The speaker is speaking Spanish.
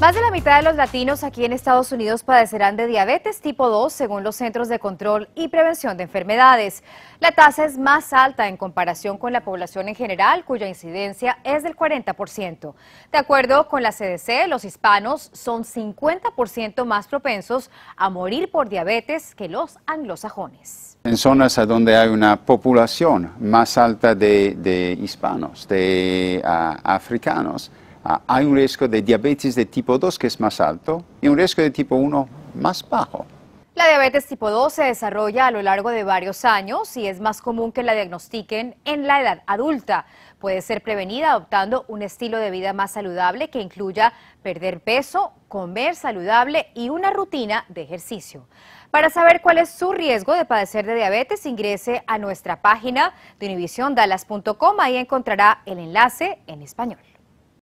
Más de la mitad de los latinos aquí en Estados Unidos padecerán de diabetes tipo 2 según los Centros de Control y Prevención de Enfermedades. La tasa es más alta en comparación con la población en general, cuya incidencia es del 40%. De acuerdo con la CDC, los hispanos son 50% más propensos a morir por diabetes que los anglosajones. En zonas donde hay una población más alta de, hispanos, de ah, africanos, Ah, hay un riesgo de diabetes de tipo 2 que es más alto y un riesgo de tipo 1 más bajo. La diabetes tipo 2 se desarrolla a lo largo de varios años y es más común que la diagnostiquen en la edad adulta. Puede ser prevenida adoptando un estilo de vida más saludable que incluya perder peso, comer saludable y una rutina de ejercicio. Para saber cuál es su riesgo de padecer de diabetes, ingrese a nuestra página de univisiondallas.com y encontrará el enlace en español.